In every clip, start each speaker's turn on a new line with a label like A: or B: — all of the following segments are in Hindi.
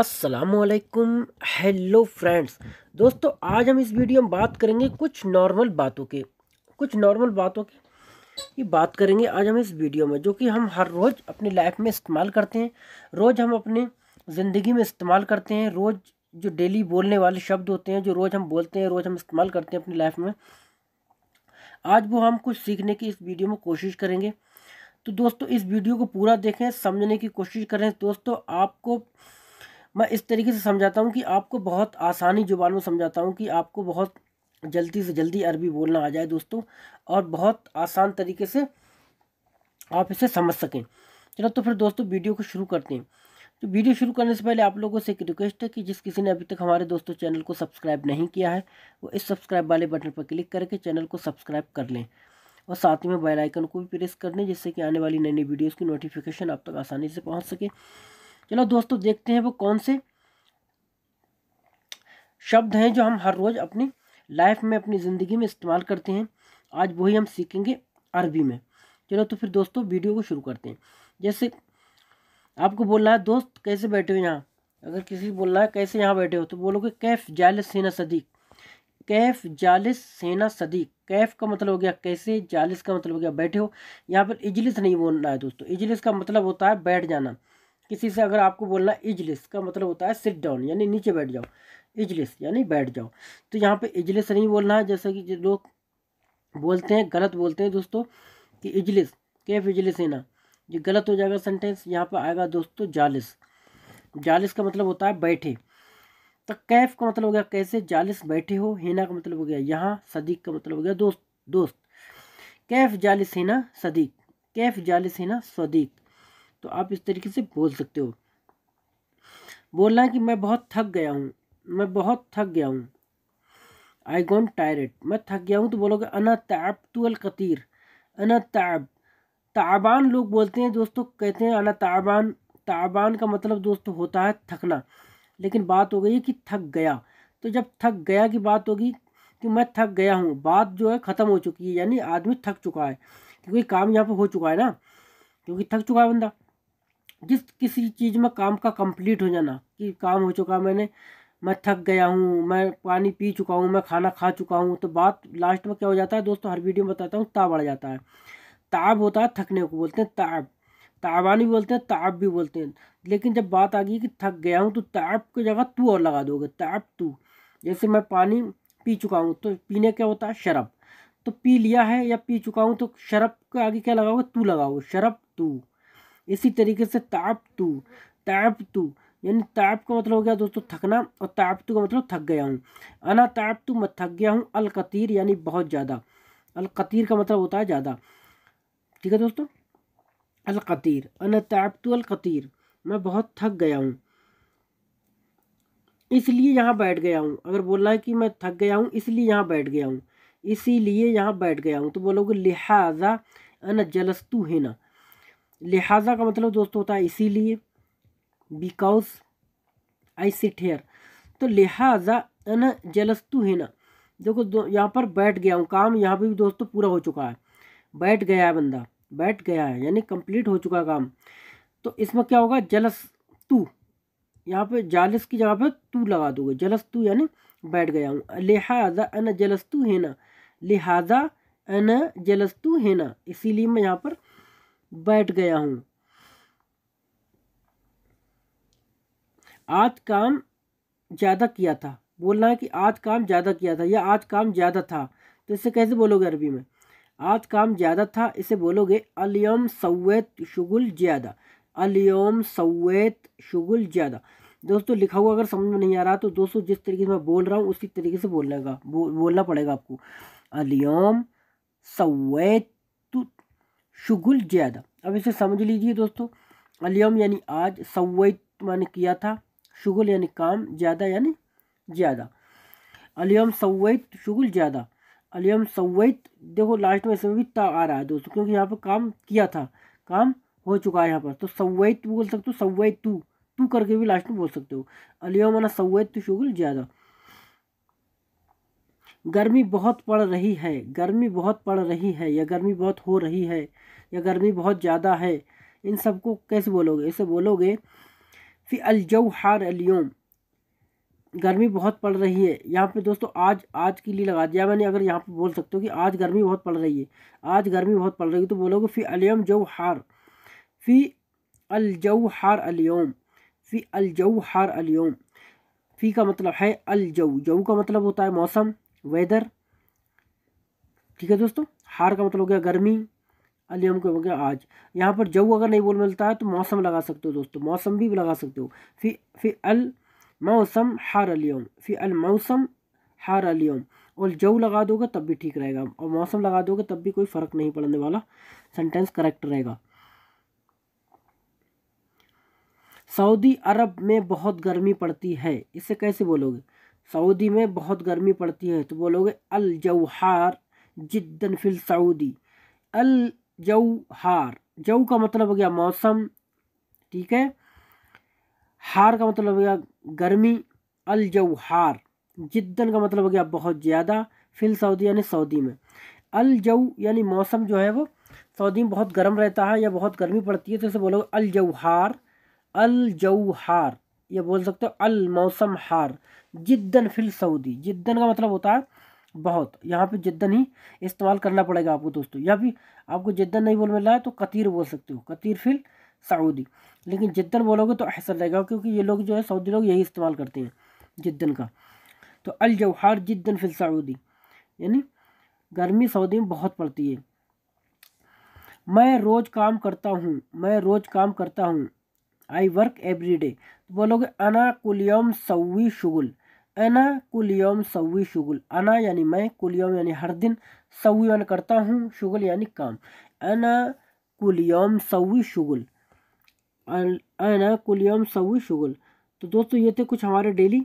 A: असलकुम हेलो फ्रेंड्स दोस्तों आज हम इस वीडियो में बात करेंगे कुछ नॉर्मल बातों के कुछ नॉर्मल बातों की ये बात करेंगे आज हम इस वीडियो में जो कि हम हर रोज़ अपनी लाइफ में इस्तेमाल करते हैं रोज़ हम अपने ज़िंदगी में इस्तेमाल करते हैं रोज़ जो डेली बोलने वाले शब्द होते हैं जो रोज़ हम बोलते हैं रोज़ हम इस्तेमाल करते हैं अपनी लाइफ में आज वो हम कुछ सीखने की इस वीडियो में कोशिश करेंगे तो दोस्तों इस वीडियो को पूरा देखें समझने की कोशिश करें दोस्तों आपको मैं इस तरीके से समझाता हूँ कि आपको बहुत आसानी जुबान में समझाता हूँ कि आपको बहुत जल्दी से जल्दी अरबी बोलना आ जाए दोस्तों और बहुत आसान तरीके से आप इसे समझ सकें चलो तो फिर दोस्तों वीडियो को शुरू करते हैं तो वीडियो शुरू करने से पहले आप लोगों से एक रिक्वेस्ट है कि जिस किसी ने अभी तक हमारे दोस्तों चैनल को सब्सक्राइब नहीं किया है वो इस सब्सक्राइब वाले बटन पर क्लिक करके चैनल को सब्सक्राइब कर लें और साथ ही में बेल आइकन को भी प्रेस कर लें जिससे कि आने वाली नई नई वीडियोज़ की नोटिफिकेशन आप तक आसानी से पहुँच सके चलो दोस्तों देखते हैं वो कौन से शब्द हैं जो हम हर रोज़ अपनी लाइफ में अपनी ज़िंदगी में इस्तेमाल करते हैं आज वही हम सीखेंगे अरबी में चलो तो फिर दोस्तों वीडियो को शुरू करते हैं जैसे आपको बोलना है दोस्त कैसे बैठे हो यहाँ अगर किसी बोल रहा है कैसे यहाँ बैठे हो तो बोलोगे कैफ जालिस सेना सदीक कैफ जालिस सेना सदीक कैफ का मतलब हो गया कैसे जालिस का मतलब हो गया बैठे हो यहाँ पर इजलिस नहीं बोलना है दोस्तों इजलिस का मतलब होता है बैठ जाना किसी से अगर आपको बोलना इजलिस का मतलब होता है सिट डाउन यानी नीचे बैठ जाओ इजलिस यानी बैठ जाओ तो यहाँ पे इजलिस नहीं बोलना है जैसा कि लोग बोलते हैं गलत बोलते हैं दोस्तों कि इजलिस कैफ इजलिस है ना ये गलत हो जाएगा सेंटेंस यहाँ पर आएगा दोस्तों जालिस जालिस का मतलब होता है बैठे तो कैफ का मतलब हो गया कैसे जालिस बैठे हो हिना का मतलब हो गया यहाँ सदीक का मतलब हो गया दोस्त दोस्त कैफ जालिस ना सदीक कैफ जालिस हिना सदीक तो आप इस तरीके से बोल सकते हो बोलना कि मैं बहुत थक गया हूँ मैं बहुत थक गया हूँ आई गॉन टायरेड मैं थक गया हूँ तो बोलोगे अना तैब तुअल कतीर अना तैब ताबान लोग बोलते हैं दोस्तों कहते हैं अना ताबान ताबान का मतलब दोस्तों होता है थकना लेकिन बात हो गई है कि थक गया तो जब थक गया की बात होगी कि मैं थक गया हूँ बात जो है ख़त्म हो चुकी है यानी आदमी थक चुका है क्योंकि काम यहाँ पर हो चुका है ना क्योंकि थक चुका है बंदा जिस किसी चीज़ में काम का कंप्लीट हो जाना कि काम हो चुका मैंने मैं थक गया हूँ मैं पानी पी चुका हूँ मैं खाना खा चुका हूँ तो बात लास्ट में क्या हो जाता है दोस्तों हर वीडियो में बताता हूँ ताब बढ़ जाता है ताब होता है थकने को बोलते हैं ताब ताबानी बोलते हैं ताब भी बोलते हैं लेकिन जब बात आ गई कि थक गया हूँ तो ताब की जगह तू और लगा दोगे ताब तू जैसे मैं पानी पी चुका हूँ तो पीने क्या होता है शरब तो पी लिया है या पी चुका हूँ तो शरब के आगे क्या लगाओगे तू लगाओगे शरब तू इसी तरीके से ताप तू ताप तू यानी ताप का मतलब हो गया दोस्तों थकना और ताप तू का मतलब थक गया हूँ अना ताप मैं थक गया हूँ अलकतीर यानी बहुत ज़्यादा अलकतीर का मतलब होता है ज़्यादा ठीक है दोस्तों अलकतीर अना ताप तू अलकतीर मैं बहुत थक गया हूँ इसलिए यहाँ बैठ गया हूँ अगर बोलना है कि मैं थक गया हूँ इसलिए यहाँ बैठ गया हूँ इसीलिए यहाँ बैठ गया हूँ तो बोलोगे लिहाजा अन जलस्तु है ना लिहाजा का मतलब दोस्तों होता है इसीलिए बिकॉज आई सिट हेयर तो लिहाजा अन तू है ना देखो दो यहाँ पर बैठ गया हूँ काम यहाँ पर भी दोस्तों तो पूरा हो चुका है बैठ गया है बंदा बैठ गया है यानी कंप्लीट हो चुका है काम तो इसमें क्या होगा जलस तू यहाँ पे जालस की जगह पे तू लगा दोगे जलस तू यानी बैठ गया हूँ लिहाजा अन जलस तू है ना लिहाजा अन जलस तू है ना इसीलिए मैं यहाँ पर बैठ गया हूँ आज काम ज़्यादा किया था बोलना है कि आज काम ज़्यादा किया था या आज काम ज़्यादा था तो इसे कैसे बोलोगे अरबी में आज काम ज़्यादा था इसे बोलोगे अलियम सवैत शुगुल ज़्यादा अलियम सवैत शुगुल ज़्यादा दोस्तों लिखा हुआ अगर समझ में नहीं आ रहा तो दोस्तों जिस तरीके से मैं बोल रहा हूँ उसी तरीके से बोलने का बो, बोलना पड़ेगा आपको अलियम सवैत शुगुल ज़्यादा अब इसे समझ लीजिए दोस्तों अलियम यानी आज सवैत माने किया था शुगल यानी काम ज़्यादा यानी ज़्यादा अलियम सवैत शुगल ज़्यादा अलियम सवैत देखो लास्ट में इसमें भी ता आ रहा है दोस्तों क्योंकि यहाँ पर काम किया था काम हो चुका है यहाँ पर तो सवैत बोल सकते हो सवैत तू तू करके भी लास्ट में बोल सकते हो अलियम माना सवैत शुगल ज़्यादा गर्मी बहुत पड़ रही है गर्मी बहुत पड़ रही है या गर्मी बहुत हो रही है या गर्मी बहुत ज़्यादा है इन सबको कैसे बोलोगे इसे बोलोगे फी अलजौ हार अलियोम गर्मी बहुत पड़ रही है यहाँ पे दोस्तों आज आज के लिए लगा दिया मैंने अगर यहाँ पे बोल सकते हो कि आज गर्मी बहुत पड़ रही है आज गर्मी बहुत पड़ रही है तो बोलोगे फ़ी अलियम जव हार फ़ी अलजौ हार अलियोम फ़ी अलजौ हार अलियोम फ़ी का मतलब है अलजव जव का मतलब होता है मौसम वेदर ठीक है दोस्तों हार का मतलब हो गया गर्मी अलियम का हो गया आज यहाँ पर जऊ अगर नहीं बोल मिलता है तो मौसम लगा सकते हो दोस्तों मौसम भी लगा सकते हो फिर फिर अल मौसम हार अलियम फिर अल मौसम हार अलियम और जऊ लगा दोगे तब भी ठीक रहेगा और मौसम लगा दोगे तब भी कोई फ़र्क नहीं पड़ने वाला सेंटेंस करेक्ट रहेगा सऊदी अरब में बहुत गर्मी पड़ती है इसे कैसे बोलोगे सऊदी में बहुत गर्मी पड़ती है तो बोलोगे अल जौहार जिद्दन फिल सऊदी अल जौहार जऊ का मतलब हो गया मौसम ठीक है हार का मतलब हो गया गर्मी अल जौहार जिद्दन का मतलब हो गया बहुत ज़्यादा फिल सऊदी यानी सऊदी में अल जऊ यानी मौसम जो है वो सऊदी में बहुत गर्म रहता है या बहुत गर्मी पड़ती है तो इसे बोलोगे अल जौहार अल जौहार या बोल सकते हो अल मौसम हार जिद्दन फिल सऊदी जिद्दन का मतलब होता है बहुत यहाँ पे जिद्दन ही इस्तेमाल करना पड़ेगा आपको दोस्तों या भी आपको जिद्दन नहीं बोल मिल रहा है तो कतीर बोल सकते हो कतीर फिल सऊदी लेकिन जिद्दन बोलोगे तो ऐसा रहेगा क्योंकि ये लोग जो है सऊदी लोग यही इस्तेमाल करते हैं जिद्दन का तो अल जवहार जिद्दन फिल सऊदी यानी गर्मी सऊदी में बहुत पड़ती है मैं रोज़ काम करता हूँ मैं रोज़ काम करता हूँ आई वर्क एवरी डे तो बोलोगे अना कुलियम सवी शुगुल अना कुलियम सवी शुगुल अना यानी मैं कुलियम यानी हर दिन सवी यानी करता हूँ शुगुल यानी काम अना कुलियम सवी शुगुल अना कुलियम सवी शुगुल तो दोस्तों ये थे कुछ हमारे डेली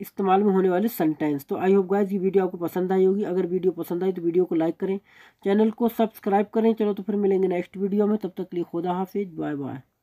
A: इस्तेमाल में होने वाले सेंटेंस तो आई होप गाइज ये वीडियो आपको पसंद आई होगी अगर वीडियो पसंद आई तो वीडियो को लाइक करें चैनल को सब्सक्राइब करें चलो तो फिर मिलेंगे नेक्स्ट वीडियो में तब तक के लिए खुदा हाफिज बाय बाय